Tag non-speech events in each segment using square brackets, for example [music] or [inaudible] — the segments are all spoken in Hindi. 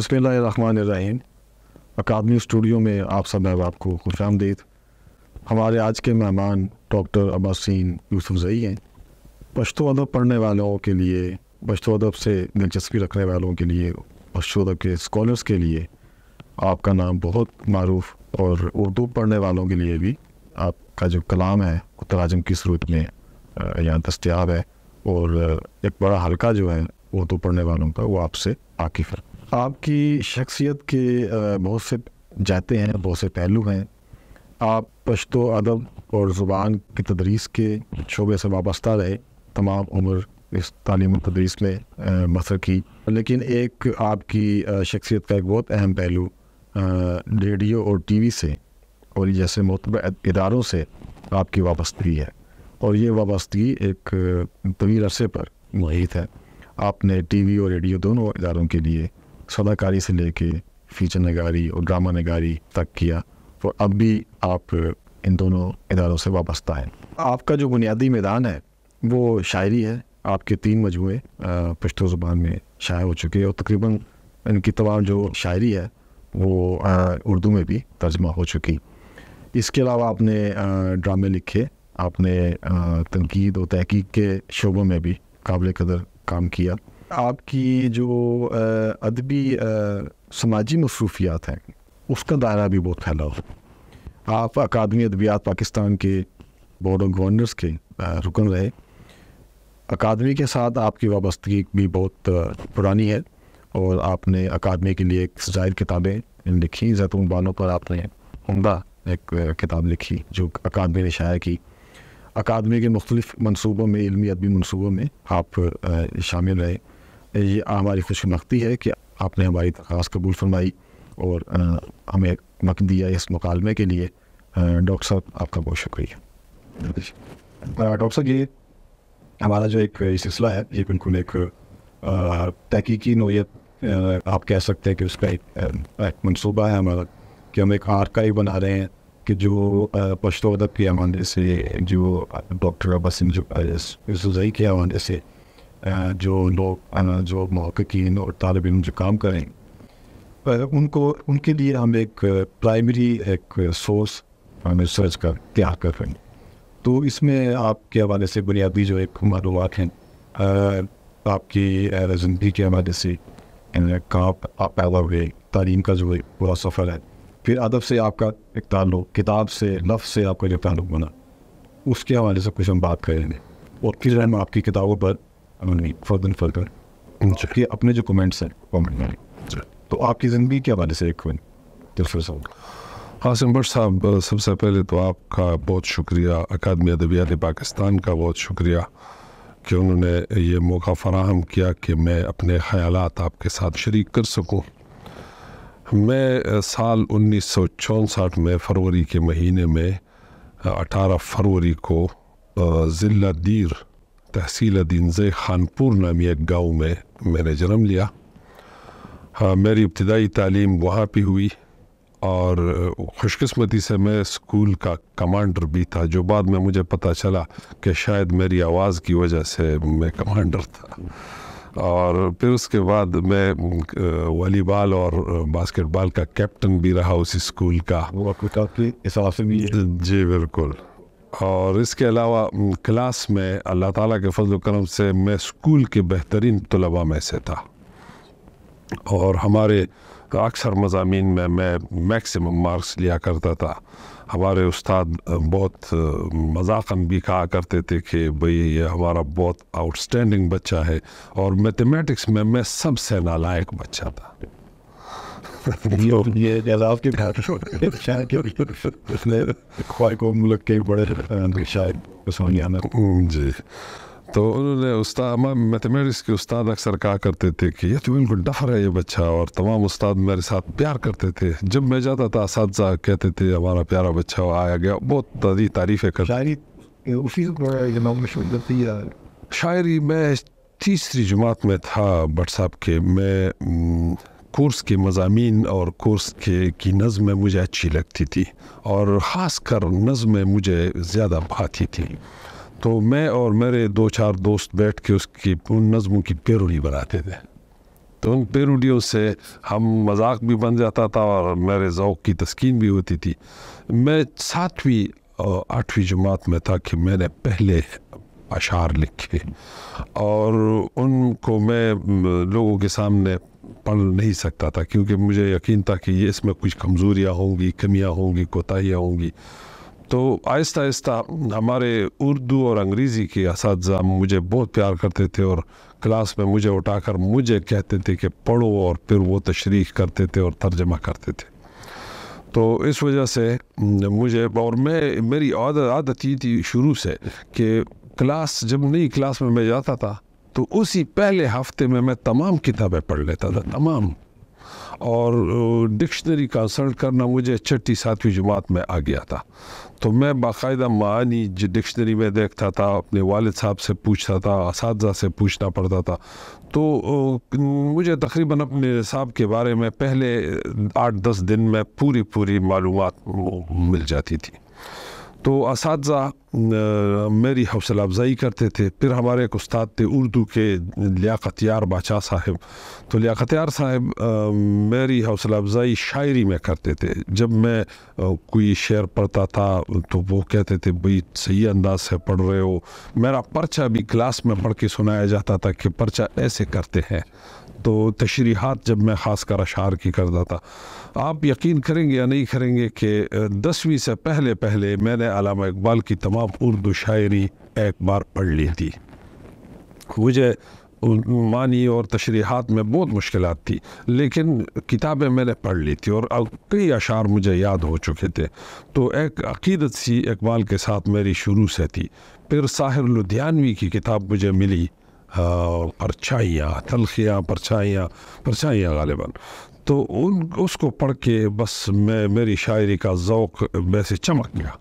बसमीम अकादमी स्टूडियो में आप सब अहबाब को खुश आमदीद हमारे आज के मेहमान डॉक्टर अबासन यूसुफ जई हैं पशतो अदब पढ़ने वालों के लिए पशतो अदब से दिलचस्पी रखने वालों के लिए पशतो अदब के स्कॉलर्स के लिए आपका नाम बहुत मरूफ और उर्दू पढ़ने वालों के लिए भी आपका जो कलाम है वो तराजम की सूरत में यहाँ दस्तियाब है और एक बड़ा हल्का जो है उर्दू पढ़ने वालों का वो आपसे आकिफ़ है आपकी शख्सियत के बहुत से जाते हैं बहुत से पहलू हैं आप पशतो अदब और ज़ुबान की तदरीस के शोबे से वाबस्ता रहे तमाम उम्र इस तालीम तदरीस में बसर की लेकिन एक आपकी शख्सियत का एक बहुत अहम पहलू रेडियो और टीवी से और जैसे मतब इदारों से आपकी वाबस्तगी है और ये वाबस्तगी एक तवील अरसे पर मुहित है आपने टीवी और रेडियो दोनों इदारों के लिए सदाकारी से लेके फीचर नगारी और ड्रामा नगारी तक किया और तो अब भी आप इन दोनों इदारों से वाबस्ता हैं आपका जो बुनियादी मैदान है वो शायरी है आपके तीन मजमू पश्तो ज़ुबान में शाया हो चुके हैं और तकरीबन इनकी तमाम जो शायरी है वो उर्दू में भी तर्जमा हो चुकी इसके अलावा आपने ड्रामे लिखे आपने तनकीद और तहकीक के शोबों में भी काबिल कदर काम किया आपकी जो अदबी समाजी मसरूफियात हैं उसका दायरा भी बहुत फैला हो आप अकादमी अदबियात पाकिस्तान के बोर्ड ऑफ गवर्नर्स के रुकन रहे अकादमी के साथ आपकी वाबस्तगी भी बहुत पुरानी है और आपने अकादमी के लिए एक जाहिर किताबें लिखी जैतून बानों पर आपने उमदा एक किताब लिखी जो अकादमी ने शाया की अकादमी के मुख्तलिफ मनसूबों में इलमी अदबी मनसूबों में आप शामिल रहे ये हमारी खुशनख्ती है कि आपने हमारी दरख्वास्त कबूल फरमाई और आ, हमें मक दिया इस मुकालमे के लिए डॉक्टर साहब आपका बहुत शुक्रिया डॉक्टर साहब ये हमारा जो एक सिलसिला है ये बिल्कुल एक तहकीकी नोयत आप कह सकते हैं कि उसका एक, एक मनसूबा है हमारा कि हम एक आर्काइव बना रहे हैं कि जो पश्तो अदब के हवाले से जो डॉक्टर अब्बास जो जुजई के हवाले से जो लोग जो महकिन और तालब इन जो काम करें उनको उनके लिए हम एक प्राइमरी एक सोर्स हमें सर्च कर तैयार कर रहे हैं तो इसमें आपके हवाले से बुनियादी जो एक मालूम हैं आपकी ज़िंदगी के हवाले से कहाँ आप पैदा हुए तालीम का जो एक पूरा सफ़र है फिर अदब से आपका एक ताल्लुक किताब से लफ से आपका जो ताल्लुक बना उसके हवाले से कुछ हम बात करेंगे और फिर हम आपकी किताबों पर फर्दर फर्दर hmm, अपने जो कमेंट्स हैं कमेंट में तो आपकी ज़िंदगी क्या वाले से एक हाँ, साहब साहब सबसे पहले तो आपका बहुत शुक्रिया अकादमी अदबियात पाकिस्तान का बहुत शुक्रिया कि उन्होंने ये मौका फराहम किया कि मैं अपने ख़्याल आपके साथ शरीक कर सकूँ मैं साल उन्नीस सौ चौंसठ में फ़रवरी के महीने में अठारह फ़रवरी को ज़िला दीर तहसील से खानपुर नामी एक गांव में मैंने जन्म लिया हाँ मेरी इब्तदाई तालीम वहाँ पे हुई और खुशकस्मती से मैं स्कूल का कमांडर भी था जो बाद में मुझे पता चला कि शायद मेरी आवाज़ की वजह से मैं कमांडर था और फिर उसके बाद मैं वॉलीबॉल और बास्केटबॉल का कैप्टन भी रहा उस स्कूल का जी बिल्कुल और इसके अलावा क्लास में अल्लाह ताला के फजल करम से मैं स्कूल के बेहतरीन तलबा में से था और हमारे अक्सर मजामी में मैं मैक्सिमम मार्क्स लिया करता था हमारे उस्ताद बहुत मजाकन भी कहा करते थे कि भई ये हमारा बहुत आउटस्टैंडिंग बच्चा है और मैथमेटिक्स में मैं सबसे नालायक बच्चा था तो उन्होंने उस्ताद मैथमेटिक्स के उस्ताद अक्सर कहा करते थे कि ये तो बिल्कुल डफर है ये बच्चा और तमाम उस्ताद मेरे साथ प्यार करते थे जब मैं जाता था जा कहते थे हमारा प्यारा बच्चा आया गया बहुत तारी तारीफ़ें करती उसी शायरी मैं तीसरी जमात में था भट्ट साहब के मैं कोर्स के मजामी और कोर्स के की नज़में मुझे अच्छी लगती थी और ख़ास कर नज़में मुझे ज़्यादा भाती थी तो मैं और मेरे दो चार दोस्त बैठ के उसकी उन नज़मों की पेरोडी बनाते थे तो उन पेरोडियों से हम मजाक भी बन जाता था और मेरे ओक़ की तस्किन भी होती थी मैं सातवीं और आठवीं जमात में था कि मैंने पहले अशार लिखे और उनको मैं लोगों के सामने पढ़ नहीं सकता था क्योंकि मुझे यकीन था कि इसमें कुछ कमज़ोरियाँ होंगी कमियाँ होंगी कोताहियाँ होंगी तो आहिस्ता आहिस्ता हमारे उर्दू और अंग्रेज़ी के इस मुझे बहुत प्यार करते थे और क्लास में मुझे उठाकर मुझे कहते थे कि पढ़ो और फिर वो तशरीह करते थे और तर्जमा करते थे तो इस वजह से मुझे और मैं मेरी आदत आदत ये थी शुरू से कि क्लास जब नई क्लास में मैं जाता था तो उसी पहले हफ्ते में मैं तमाम किताबें पढ़ लेता था तमाम और डिक्शनरी कंसल्ट करना मुझे छठी सातवीं जुमात में आ गया था तो मैं बाकायदा मानी जो डिक्शनरी में देखता था अपने वालिद साहब से पूछता था इस से पूछना पड़ता था तो मुझे तकरीबन अपने साहब के बारे में पहले आठ दस दिन में पूरी पूरी मालूम मिल जाती थी तो इस मेरी हौसला अफजाई करते थे फिर हमारे एक उस्ताद थे उर्दू के लियाकतार बादशाह साहब तो लियाकतार साहब मेरी हौसला अफजाई शायरी में करते थे जब मैं कोई शेर पढ़ता था तो वो कहते थे भाई सही अंदाज से पढ़ रहे हो मेरा पर्चा भी क्लास में पढ़ के सुनाया जाता था कि पर्चा ऐसे करते हैं तो तशरीहत जब मैं ख़ास कर अशार की करता था आप यकीन करेंगे या नहीं करेंगे कि दसवीं से पहले पहले मैंने अलामा इकबाल की तमाम उर्दू शायरी एक बार पढ़ ली थी मुझे मानी और तशरीहत में बहुत मुश्किल थी लेकिन किताबें मैंने पढ़ ली थी और कई अशार मुझे याद हो चुके थे तो एक अकीदत सी इकबाल के साथ मेरी शुरू से थी फिर साहिर लुधियानवी की किताब मुझे मिली परछाइयाँ तलखियाँ परछाइयाँ परछाइयाँ गालिबा तो उन उसको पढ़ के बस मैं मेरी शायरी का ओक़ वैसे चमक गया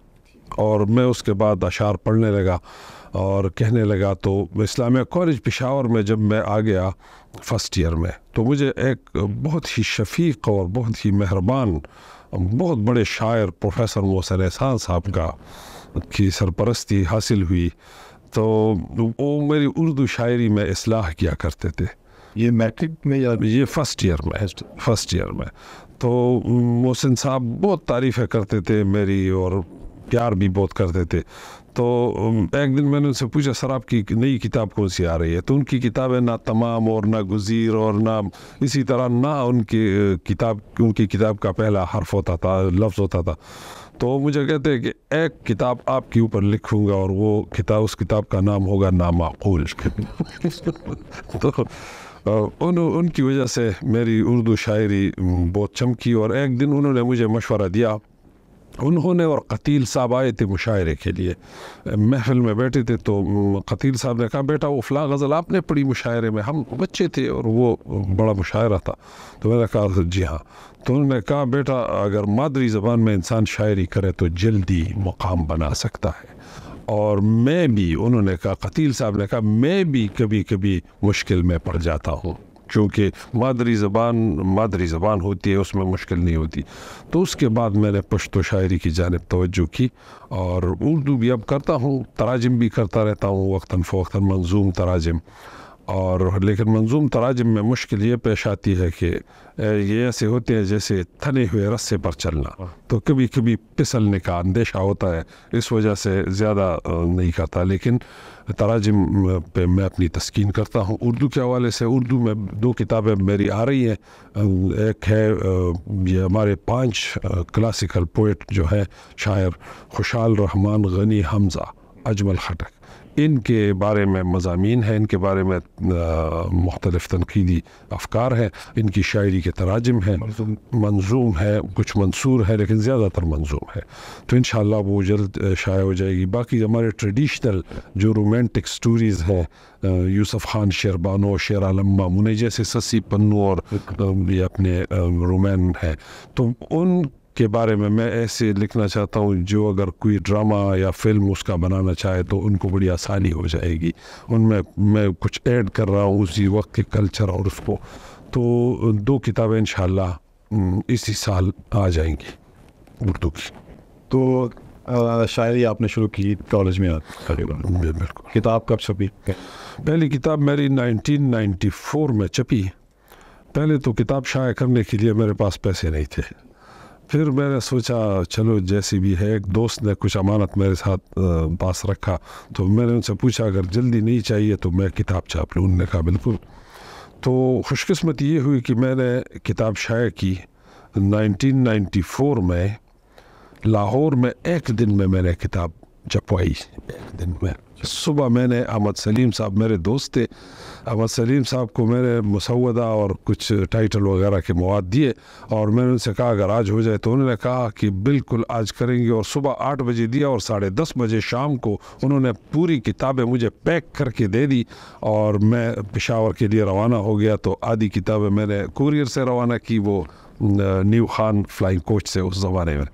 और मैं उसके बाद अशार पढ़ने लगा और कहने लगा तो इस्लामिया कॉलेज पिशावर में जब मैं आ गया फ़र्स्ट ईयर में तो मुझे एक बहुत ही शफीक और बहुत ही मेहरबान बहुत बड़े शायर प्रोफेसर मोहसन एहसान साहब का की सरपरस्ती हासिल हुई तो वो मेरी उर्दू शायरी में असलाह किया करते थे ये मैट्रिक में या ये फर्स्ट ईयर में फर्स्ट ईयर में तो मोहसिन साहब बहुत तारीफ़ें करते थे मेरी और प्यार भी बहुत करते थे तो एक दिन मैंने उनसे पूछा सर आपकी नई किताब कौन सी आ रही है तो उनकी किताबें ना तमाम और ना गुजीर और ना इसी तरह ना उनकी किताब उनकी किताब का पहला हर्फ होता था लफ्ज़ होता था तो मुझे कहते हैं कि एक किताब आपके ऊपर लिखूंगा और वो किताब उस किताब का नाम होगा नामाकूल [laughs] तो उन उनकी वजह से मेरी उर्दू शायरी बहुत चमकी और एक दिन उन्होंने मुझे मशवरा दिया उन्होंने और कतील साहब आए थे मुशायरे के लिए महफिल में बैठे थे तो कतील साहब ने कहा बेटा वो फ़लाँ गज़ल आपने पढ़ी मुशायरे में हम बच्चे थे और वो बड़ा मुशायरा था तो मैंने कहा जी हाँ तो उन्होंने कहा बेटा अगर मादरी ज़बान में इंसान शायरी करे तो जल्दी मुकाम बना सकता है और मैं भी उन्होंने कहा कतील साहब ने कहा मैं भी कभी कभी मुश्किल में पड़ जाता हूँ चूँकि मादरी ज़बान मादरी ज़बान होती है उसमें मुश्किल नहीं होती तो उसके बाद मैंने पश्तो शायरी की जानब तोज्जो की और उर्दू भी अब करता हूँ तराजम भी करता रहता हूँ वक्ता फ़ोता मंजूम तराजम और लेकिन मंजूम तराजम में मुश्किल ये पेश आती है कि ये ऐसे होते हैं जैसे थने हुए रस्से पर चलना तो कभी कभी फिसलने का अंदेशा होता है इस वजह से ज़्यादा नहीं करता लेकिन तराजम पे मैं अपनी तस्कीन करता हूँ उर्दू के हवाले से उर्दू में दो किताबें मेरी आ रही हैं एक है ये हमारे पांच क्लासिकल पोइट जो है शायर खुशाल रहमान गनी हमज़ा अजमल खटक इनके बारे में मजामी हैं इनके बारे में मुख्तलफ तनकीदी अफकार हैं इनकी शायरी के तराजम हैं मंजूम है कुछ मंसूर है लेकिन ज़्यादातर मंजूम है तो इन वो जल्द शाया हो जाएगी बाकी हमारे ट्रेडिशनल जो रोमेंटिक स्टोरीज़ हैं यूसुफ खान शेरबानो शेर आलम मामून जैसे ससी पन्नू और ये अपने रोमैन हैं तो उन के बारे में मैं ऐसे लिखना चाहता हूँ जो अगर कोई ड्रामा या फिल्म उसका बनाना चाहे तो उनको बड़ी आसानी हो जाएगी उनमें मैं कुछ ऐड कर रहा हूँ उसी वक्त के कल्चर और उसको तो दो किताबें इन इसी साल आ जाएंगी उर्दू की तो शायरी आपने शुरू की कॉलेज में बिल्कुल किताब कब छपी पहली किताब मेरी 1994 में छपी पहले तो किताब शाया करने के लिए मेरे पास पैसे नहीं थे फिर मैंने सोचा चलो जैसी भी है एक दोस्त ने कुछ अमानत मेरे साथ पास रखा तो मैंने उनसे पूछा अगर जल्दी नहीं चाहिए तो मैं किताब छाप लूँ उनने कहा बिल्कुल तो खुशकस्मत ये हुई कि मैंने किताब शाये की 1994 में लाहौर में एक दिन में मैंने किताब छपवाई एक दिन में सुबह मैंने अहमद सलीम साहब मेरे दोस्त थे अहमद सलीम साहब को मैंने मसौदा और कुछ टाइटल वगैरह के मवाद दिए और मैंने उनसे कहा अगर आज हो जाए तो उन्होंने कहा कि बिल्कुल आज करेंगे और सुबह आठ बजे दिया और साढ़े दस बजे शाम को उन्होंने पूरी किताबें मुझे पैक करके दे दी और मैं पेशावर के लिए रवाना हो गया तो आधी किताबें मैंने कुरियर से रवाना की वो न्यू खान फ्लाइंग कोच से उस ज़माने में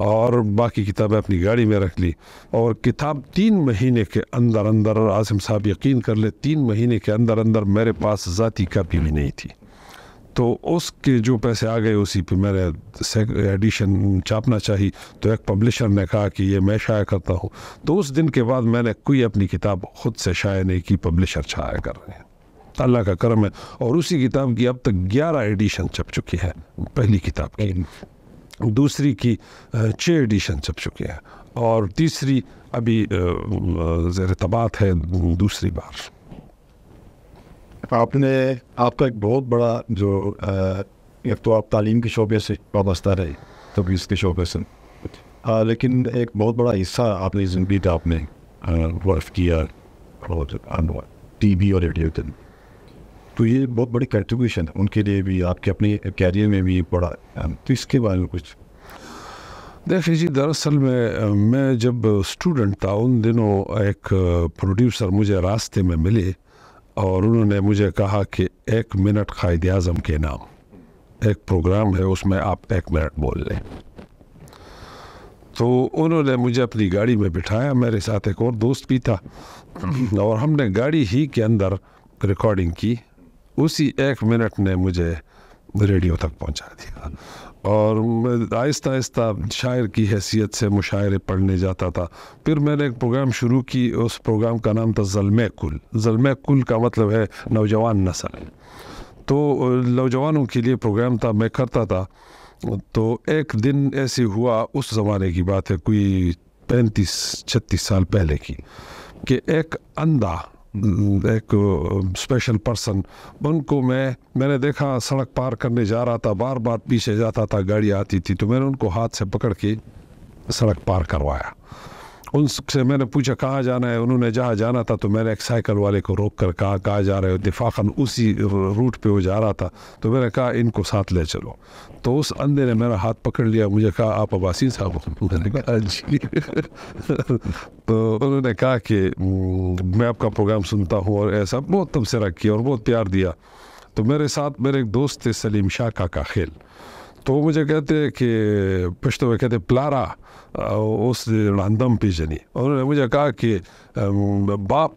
और बाकी किताबें अपनी गाड़ी में रख ली और किताब तीन महीने के अंदर अंदर आसिम साहब यकीन कर ले तीन महीने के अंदर अंदर मेरे पास ज़ाती कापी भी नहीं थी तो उसके जो पैसे आ गए उसी पे मैंने एडिशन छापना चाहिए तो एक पब्लिशर ने कहा कि ये मैं शाया करता हूँ तो उस दिन के बाद मैंने कोई अपनी किताब खुद से शाया नहीं की पब्लिशर छाया कर रहे हैं अल्लाह का करम है और उसी किताब की अब तक ग्यारह एडिशन छप चुकी है पहली किताब की दूसरी की छः एडिशन छप चुके हैं और तीसरी अभी जैर तबात है दूसरी बार आपने आपका एक बहुत बड़ा जो एक तो आप तालीम के शोबे से वाबस्ता रहे तबीज़ के शोबे से आ, लेकिन एक बहुत बड़ा हिस्सा आपने ज़िंदगी का आपने वर्फ किया टी वी और रेडियो तो ये बहुत बड़ी कंट्रीब्यूशन है उनके लिए भी आपके अपने कैरियर में भी बड़ा तो इसके बारे में कुछ देखिए जी दरअसल मैं मैं जब स्टूडेंट था उन दिनों एक प्रोड्यूसर मुझे रास्ते में मिले और उन्होंने मुझे कहा कि एक मिनट कायद अजम के नाम एक प्रोग्राम है उसमें आप एक मिनट बोल लें तो उन्होंने मुझे अपनी गाड़ी में बिठाया मेरे साथ एक और दोस्त भी था और हमने गाड़ी ही के अंदर रिकॉर्डिंग की उसी एक मिनट ने मुझे रेडियो तक पहुंचा दिया और मैं आहिस्ता आहिस्ता शायर की हैसियत से मुशायरे पढ़ने जाता था फिर मैंने एक प्रोग्राम शुरू की उस प्रोग्राम का नाम था जलम कुल जलम कुल का मतलब है नौजवान नसल तो नौजवानों के लिए प्रोग्राम था मैं करता था तो एक दिन ऐसे हुआ उस ज़माने की बात है कोई पैंतीस छत्तीस साल पहले की कि एक अंधा एक स्पेशल पर्सन उनको मैं मैंने देखा सड़क पार करने जा रहा था बार बार पीछे जाता था गाड़ी आती थी तो मैंने उनको हाथ से पकड़ के सड़क पार करवाया उनसे मैंने पूछा कहाँ जाना है उन्होंने जहाँ जाना था तो मैंने एक साइकिल वाले को रोक कर कहा कहाँ जा रहे हो दिफाखन उसी रूट पे वो जा रहा था तो मैंने कहा इनको साथ ले चलो तो उस अंधे ने मेरा हाथ पकड़ लिया मुझे कहा आप अबासी साहब [laughs] हाँ जी [laughs] तो उन्होंने कहा कि मैं आपका प्रोग्राम सुनता हूँ और ऐसा बहुत तबसरा किया और बहुत प्यार दिया तो मेरे साथ मेरे एक दोस्त थे सलीम शाह का खेल तो मुझे कहते कि पश्तो में कहते प्लारा उस रांदम पी जनी उन्होंने मुझे कहा कि बाप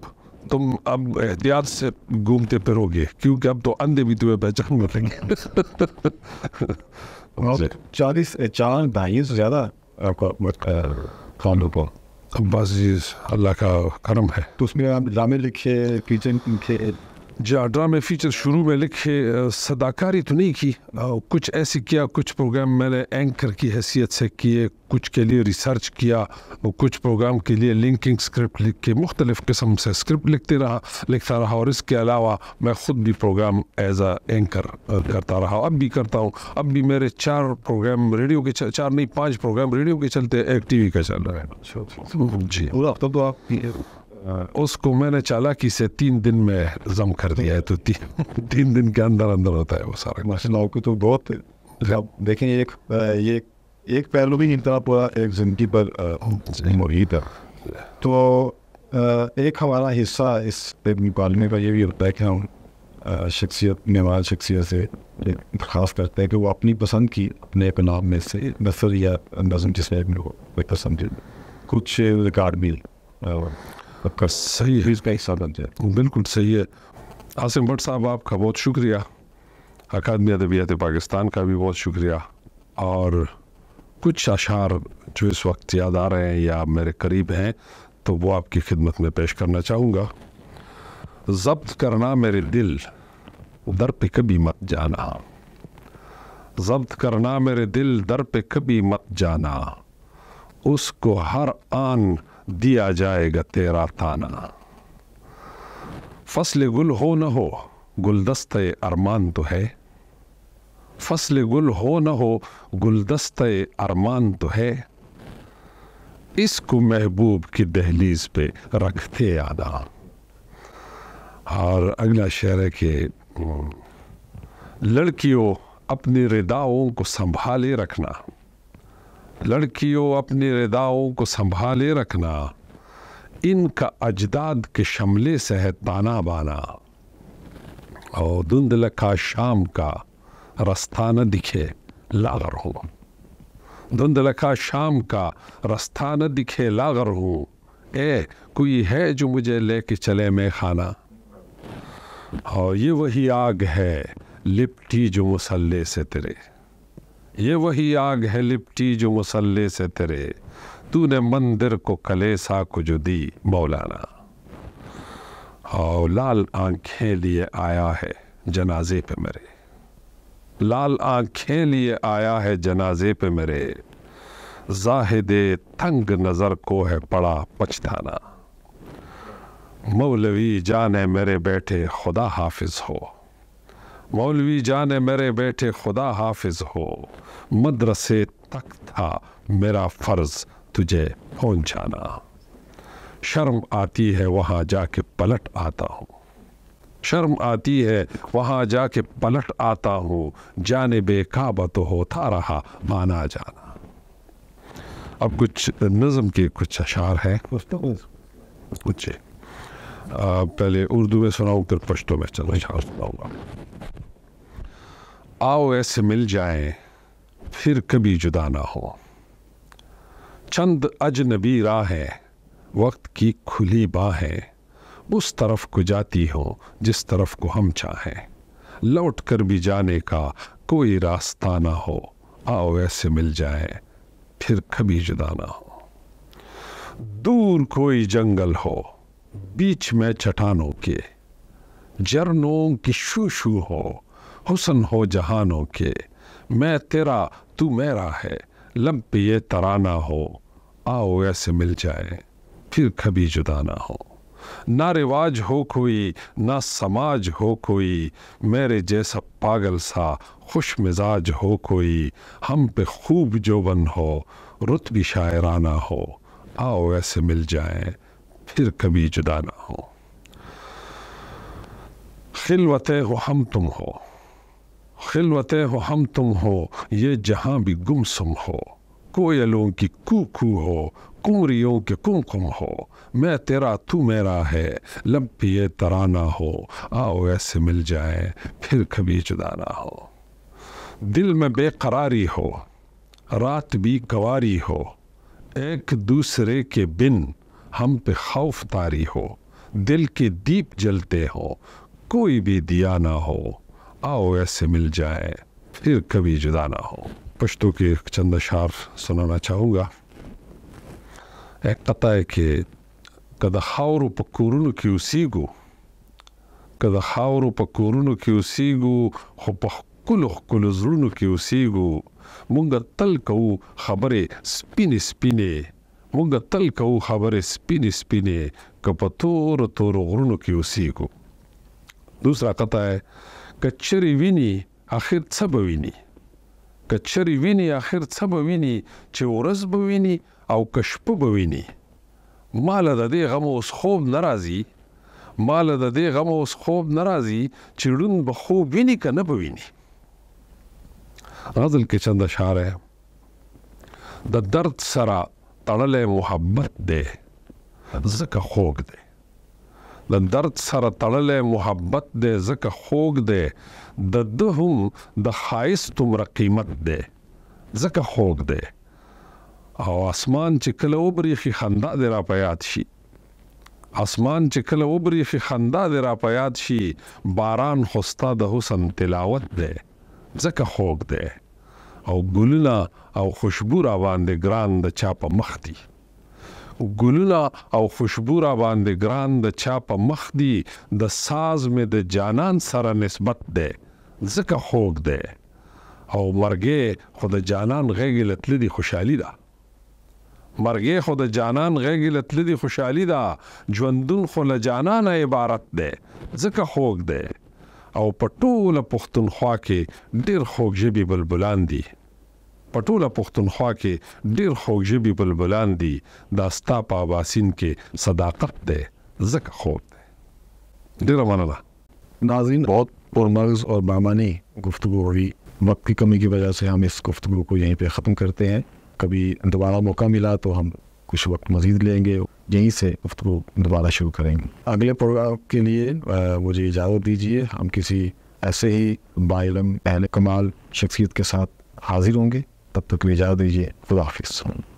तुम अब एहतियात से घूमते फिरोगे क्योंकि अब तो अंधे भी तुम्हें पहचान में करेंगे [laughs] चालीस चार भाई से ज़्यादा खानों को बस अल्लाह का करम है तो उसमें आप ड्रामे लिखे किचन लिखे जाड्रा में फीचर शुरू में लिखे सदाकारी तो नहीं की कुछ ऐसे किया कुछ प्रोग्राम मैंने एंकर की हैसियत से किए कुछ के लिए रिसर्च किया और कुछ प्रोग्राम के लिए लिंकिंग स्क्रिप्ट लिख के मुख्तलिफ़ किस्म से स्क्रिप्ट लिखते रहा लिखता रहा और इसके अलावा मैं ख़ुद भी प्रोग्राम एज अ एंकर करता रहा अब भी करता हूँ अब भी मेरे चार प्रोग्राम रेडियो के चार नहीं पाँच प्रोग्राम रेडियो के चलते एक टी वी का चल रहा है जी तो आप उसको मैंने कि से तीन दिन में जम कर दिया है तो ती, तीन दिन के अंदर अंदर होता है वो सारा माशा को तो बहुत देखें एक ये एक पहलू भी इतना पूरा एक जिंदगी पर मुहित है तो एक हमारा हिस्सा इस पालने का ये भी होता है कि हम शख्सियत नेवाज शख्सियत से खास करते हैं कि वो अपनी पसंद की अपने नाम में से नसर या नज़म जिसमें कुछ रिकॉर्ड मिल आपका सही है इसका हिस्सा बन जाए बिल्कुल सही है आसिम भट्ट साहब आपका बहुत शुक्रिया अकादमी अदबियात पाकिस्तान का भी बहुत शुक्रिया और कुछ अशार जो इस वक्त याद आ रहे हैं या मेरे करीब हैं तो वो आपकी खिदमत में पेश करना चाहूँगा जब्त करना मेरे दिल दर पे कभी मत जाना जब्त करना मेरे दिल दर पे कभी मत जाना उसको हर आन दिया जाएगा तेरा ताना फसल गुल हो न हो गुलदस्त अरमान तो है फसल गुल हो न हो गुलदस्त अरमान तो है इसको महबूब की दहलीज पे रखते आदा और अगला शहर है कि लड़कियों अपनी रिदाओं को संभाले रखना लड़कियों अपनी रिदाओं को संभाले रखना इनका अजदाद के शमले से है ताना बाना और का शाम का रास्ता न दिखे लागर हूँ का शाम का रास्ता न दिखे लागर हूँ ए कोई है जो मुझे लेके चले मैं खाना और ये वही आग है लिपटी जो मुसल्ले से तेरे ये वही आग है लिपटी जो मसल्ले से तेरे तूने मंदिर को कलेसा को जो दी मौलाना और लाल आंखें लिए आया है जनाजे पे मेरे लाल आंखें लिए आया है जनाजे पे मेरे जाहिदे तंग नज़र को है पड़ा पछताना मौलवी जाने मेरे बैठे खुदा हाफिज हो मौलवी जाने मेरे बैठे खुदा हाफिज हो मदरसे तक था मेरा फ़र्ज़ तुझे पहुंचाना शर्म आती है वहां जाके पलट आता हूँ शर्म आती है वहां जाके पलट आता हूँ जाने बेकाबा तो होता रहा माना जाना अब कुछ नज़म के कुछ अशार हैं कुछ पहले उर्दू में सुनाऊ फिर पश्तो में चलो सुनाऊंगा आओ ऐसे मिल जाएं फिर कभी जुदा ना हो चंद अजनबी राह है वक्त की खुली बाह है उस तरफ को जाती हो जिस तरफ को हम चाहें लौट कर भी जाने का कोई रास्ता ना हो आओ ऐसे मिल जाए फिर कभी जुदा ना हो दूर कोई जंगल हो बीच में चटानों के झरनों की शू शू हो हुसन हो जहानों के मैं तेरा तू मेरा है लम्ब ये तराना हो आओ ऐसे मिल जाए फिर कभी जुदा ना हो ना रिवाज हो कोई ना समाज हो कोई मेरे जैसा पागल सा खुश मिजाज हो कोई हम पे खूब बन हो रुतबी शायराना हो आओ ऐसे मिल जाए फिर कभी जुदा ना हो खिलवत हम तुम हो खिलवत हम तुम हो ये जहाँ भी गुमसुम हो कोयलों की कूकू हो कुमरियों के कुमकुम हो मैं तेरा तू मेरा है लब ये तराना हो आओ ऐसे मिल जाए फिर कभी जुदाना हो दिल में बेकरारी हो रात भी गवारी हो एक दूसरे के बिन हम पे खौफ तारी हो दिल के दीप जलते हो कोई भी दिया ना हो आओ ऐसे मिल जाए फिर कभी जुदा ना हो पश्तो के चंद अशार सुनाना चाहूँगा एक कता है कि कद की उसी किउसीगु कद की उसी हावरू हो किउसीगु हुब कुलु की उसी किउसीगु मुंग तल कऊ खबरे स्पिन स्पिने मुंग तल कऊ खबरे स्पिन स्पिने कपतोर तोर की उसी किउसीगु दूसरा कता है کچری ویني اخر څه به ویني کچری ویني اخر څه به ویني چې ورځ به ویني او کشپ به ویني مال د دې غم اوس خوب ناراضي مال د دې غم اوس خوب ناراضي چې ړون به خوب ویني کنه به ویني غزل کې چند اشعار د درد سره تړلې محبت ده زکه خوګ ده د درد سره تړلې محبت دې زکه خوګ دې د دهم د خایس تمره قیمت دې زکه خوګ دې او اسمان چې کله وبريخي خندا دې را پیات شي اسمان چې کله وبريخي خندا دې را پیات شي باران خوستا د حسن تلاوت دې زکه خوګ دې او ګلونه او خوشبو را باندې ګران د چا په مخ دي ګلونه او خوشبو را باندې ګران د چا په مخ دی د ساز می د جانان سره نسبت ده زکه خوګ ده او مرګه خود جانان غېګل تل دي خوشحالي ده مرګه خود جانان غېګل تل دي خوشحالي ده ژوندون خو له جانان عبارت ده زکه خوګ ده او په ټوله پښتونخوا کې ډېر خوږ جبي بلبلان دي په ټوله پښتونخوا کې ډیر خوږجبي بلبلان دي دا ستا په واسین کې صداقت ده زکه خو ډیر مننه नाजीन बहुत पुरमर्ज और बामानी गुफ्तु हुई वक्त की कमी की वजह से हम इस गुफ्तु को यहीं पर ख़त्म करते हैं कभी दोबारा मौका मिला तो हम कुछ वक्त मज़ीद लेंगे यहीं से गुफ्तु दोबारा शुरू करेंगे अगले प्रोग्राम के लिए आ, मुझे इजाज़त दीजिए हम किसी ऐसे ही बालम अहल कमाल शख्सियत के साथ हाजिर होंगे तब तक तो इजाज़त दीजिए खुदा